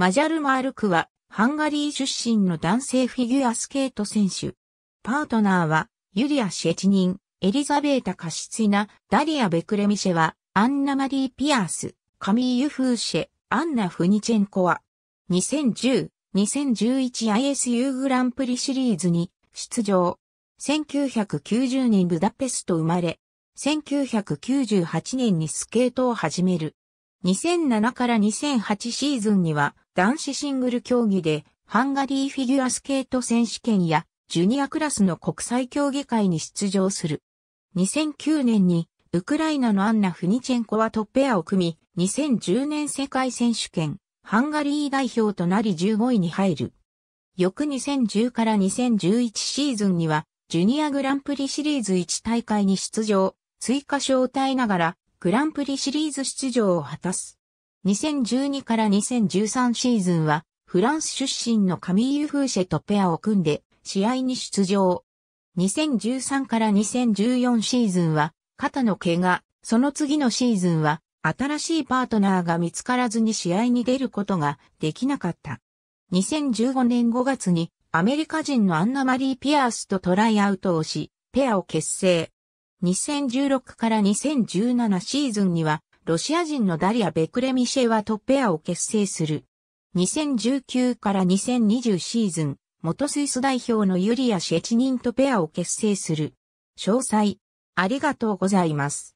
マジャル・マールクは、ハンガリー出身の男性フィギュアスケート選手。パートナーは、ユリア・シェチニン、エリザベータ・カシツィナ、ダリア・ベクレミシェは、アンナ・マリー・ピアース、カミーユ・フーシェ、アンナ・フニチェンコは、2010、2011ISU グランプリシリーズに出場。1990年ブダペスト生まれ、1998年にスケートを始める。2007から2008シーズンには男子シングル競技でハンガリーフィギュアスケート選手権やジュニアクラスの国際競技会に出場する。2009年にウクライナのアンナ・フニチェンコはトップペアを組み、2010年世界選手権、ハンガリー代表となり15位に入る。翌2010から2011シーズンには、ジュニアグランプリシリーズ1大会に出場、追加招待ながら、グランプリシリーズ出場を果たす。2012から2013シーズンは、フランス出身のカミーユ・フーシェとペアを組んで、試合に出場。2013から2014シーズンは、肩の怪我、その次のシーズンは、新しいパートナーが見つからずに試合に出ることができなかった。2015年5月に、アメリカ人のアンナマリー・ピアースとトライアウトをし、ペアを結成。2016から2017シーズンには、ロシア人のダリア・ベクレミシェワトペアを結成する。2019から2020シーズン、元スイス代表のユリア・シェチニンとペアを結成する。詳細、ありがとうございます。